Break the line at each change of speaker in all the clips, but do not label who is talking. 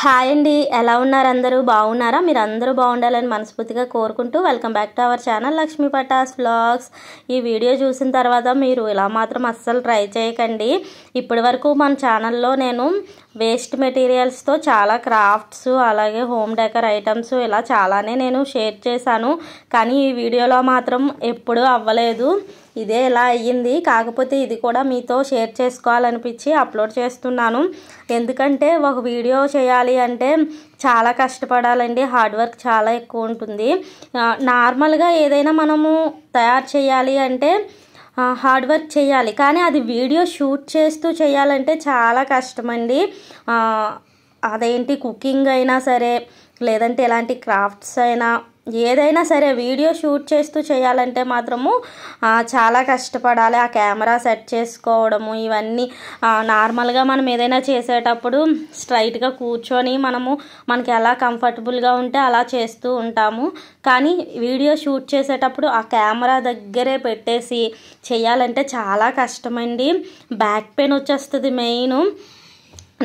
hi అండి ఎలా ఉన్నారు అందరూ బాగున్నారా మీరు అందరూ బాగుండాలని మనస్ఫూర్తిగా కోరుకుంటూ welcome back to our channel Lakshmi Patas blogs ఈ వీడియో చూసిన తర్వాత మీరు ఇలా మాత్రం అస్సలు ట్రై చేయకండి ఇప్పటి వరకు మన ఛానల్లో నేను వేస్ట్ మెటీరియల్స్తో చాలా క్రాఫ్ట్స్ అలాగే హోమ్ డెకర్ ఐటమ్స్ ఇలా చాలానే నేను షేర్ చేశాను కానీ ఈ వీడియోలో మాత్రం ఎప్పుడూ అవ్వలేదు ఇదే ఇలా అయ్యింది కాకపోతే ఇది కూడా మీతో షేర్ చేసుకోవాలనిపించి అప్లోడ్ చేస్తున్నాను ఎందుకంటే ఒక వీడియో చేయాలి అంటే చాలా కష్టపడాలండి హార్డ్ వర్క్ చాలా ఎక్కువ ఉంటుంది నార్మల్గా ఏదైనా మనము తయారు చేయాలి అంటే హార్డ్ వర్క్ చేయాలి కానీ అది వీడియో షూట్ చేస్తూ చేయాలంటే చాలా కష్టమండి అదేంటి కుకింగ్ అయినా సరే లేదంటే ఎలాంటి క్రాఫ్ట్స్ అయినా ఏదైనా సరే వీడియో షూట్ చేస్తూ చేయాలంటే మాత్రము చాలా కష్టపడాలి ఆ కెమెరా సెట్ చేసుకోవడము ఇవన్నీ నార్మల్గా మనం ఏదైనా చేసేటప్పుడు స్ట్రైట్గా కూర్చొని మనము మనకి ఎలా కంఫర్టబుల్గా ఉంటే అలా చేస్తూ ఉంటాము కానీ వీడియో షూట్ చేసేటప్పుడు ఆ కెమెరా దగ్గరే పెట్టేసి చేయాలంటే చాలా కష్టమండి బ్యాక్ పెయిన్ వచ్చేస్తుంది మెయిన్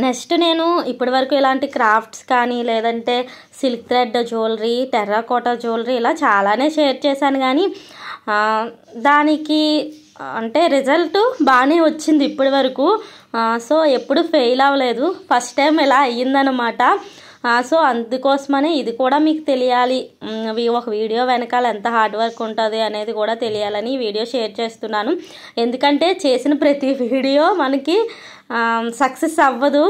నెక్స్ట్ నేను ఇప్పటివరకు ఇలాంటి క్రాఫ్ట్స్ కానీ లేదంటే silk thread jewellery terracotta jewellery ఇలా చాలానే షేర్ చేశాను కానీ దానికి అంటే రిజల్ట్ బాగానే వచ్చింది ఇప్పటి వరకు సో ఎప్పుడు ఫెయిల్ అవ్వలేదు ఫస్ట్ టైం ఇలా అయ్యిందనమాట సో అందుకోసమని ఇది కూడా మీకు తెలియాలి ఒక వీడియో వెనకాల ఎంత హార్డ్ వర్క్ ఉంటుంది అనేది కూడా తెలియాలని ఈ వీడియో షేర్ చేస్తున్నాను ఎందుకంటే చేసిన ప్రతి వీడియో మనకి సక్సెస్ అవ్వదు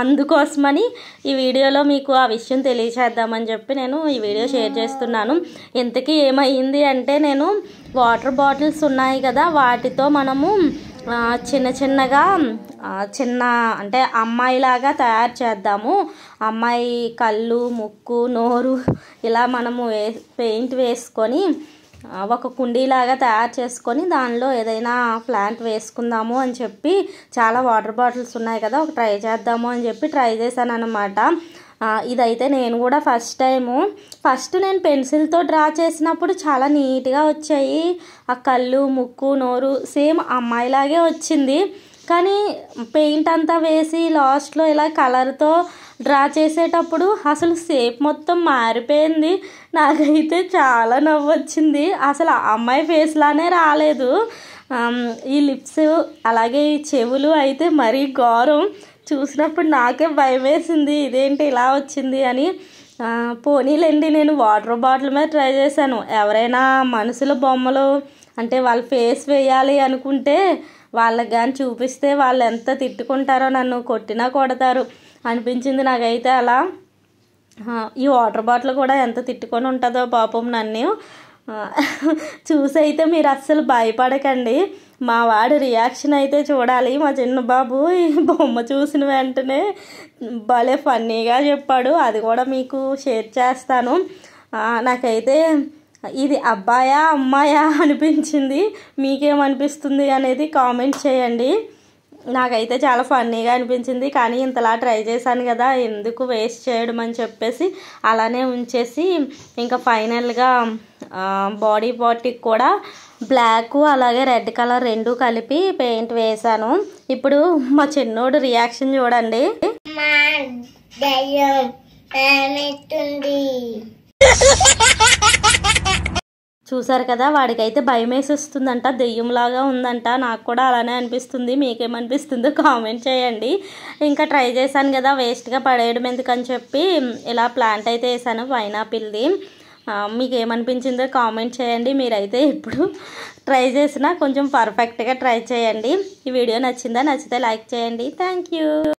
అందుకోసమని ఈ వీడియోలో మీకు ఆ విషయం తెలియచేద్దామని చెప్పి నేను ఈ వీడియో షేర్ చేస్తున్నాను ఇంతకీ ఏమైంది అంటే నేను వాటర్ బాటిల్స్ ఉన్నాయి కదా వాటితో మనము చిన్న చిన్నగా చిన్న అంటే అమ్మాయిలాగా తయారు చేద్దాము అమ్మాయి కళ్ళు ముక్కు నోరు ఇలా మనము వే పెయింట్ వేసుకొని ఒక కుండీలాగా తయారు చేసుకొని దానిలో ఏదైనా ప్లాంట్ వేసుకుందాము అని చెప్పి చాలా వాటర్ బాటిల్స్ ఉన్నాయి కదా ఒక ట్రై చేద్దాము అని చెప్పి ట్రై చేశాను అనమాట ఇదైతే నేను కూడా ఫస్ట్ టైము ఫస్ట్ నేను పెన్సిల్తో డ్రా చేసినప్పుడు చాలా నీట్గా వచ్చాయి ఆ కళ్ళు ముక్కు నోరు సేమ్ అమ్మాయిలాగే వచ్చింది కానీ పెయింట్ అంతా వేసి లాస్ట్లో ఇలా కలర్తో డ్రా చేసేటప్పుడు అసలు షేప్ మొత్తం మారిపోయింది నాకైతే చాలా నవ్వు వచ్చింది అసలు ఆ అమ్మాయి ఫేస్లానే రాలేదు ఈ లిప్స్ అలాగే ఈ చెవులు అయితే మరీ ఘోరం చూసినప్పుడు నాకే భయం వేసింది ఇదేంటి ఇలా వచ్చింది అని పోనీలేండి నేను వాటర్ బాటిల్ మీద ట్రై చేశాను ఎవరైనా మనుషుల బొమ్మలు అంటే వాళ్ళ ఫేస్ వేయాలి అనుకుంటే వాళ్ళకి కానీ చూపిస్తే వాళ్ళు ఎంత తిట్టుకుంటారో నన్ను కొట్టినా కొడతారు అనిపించింది నాకైతే అలా ఈ వాటర్ బాటిల్ కూడా ఎంత తిట్టుకొని ఉంటుందో పాపం నన్ను చూసైతే మీరు అస్సలు భయపడకండి మా వాడు రియాక్షన్ అయితే చూడాలి మా చిన్న బాబు ఈ బొమ్మ చూసిన వెంటనే భలే ఫన్నీగా చెప్పాడు అది కూడా మీకు షేర్ చేస్తాను నాకైతే ఇది అబ్బాయా అమ్మాయా అనిపించింది మీకేమనిపిస్తుంది అనేది కామెంట్ చేయండి నాకైతే చాలా ఫన్నీగా అనిపించింది కానీ ఇంతలా ట్రై చేశాను కదా ఎందుకు వేస్ట్ చేయడం అని చెప్పేసి అలానే ఉంచేసి ఇంకా ఫైనల్గా బాడీ పార్టీకి కూడా బ్లాక్ అలాగే రెడ్ కలర్ రెండు కలిపి పెయింట్ వేశాను ఇప్పుడు మా చిన్నోడు రియాక్షన్ చూడండి దయ్యం చూసారు కదా వాడికైతే భయం వేసేస్తుందంట దెయ్యంలాగా ఉందంట నాకు కూడా అలానే అనిపిస్తుంది మీకేమనిపిస్తుందో కామెంట్ చేయండి ఇంకా ట్రై చేశాను కదా వేస్ట్గా పడేయడం ఎందుకని చెప్పి ఇలా ప్లాంట్ అయితే వేసాను పైనాపిల్ది మీకు ఏమనిపించిందో కామెంట్ చేయండి మీరైతే ఇప్పుడు ట్రై చేసినా కొంచెం పర్ఫెక్ట్గా ట్రై చేయండి ఈ వీడియో నచ్చిందా నచ్చితే లైక్ చేయండి థ్యాంక్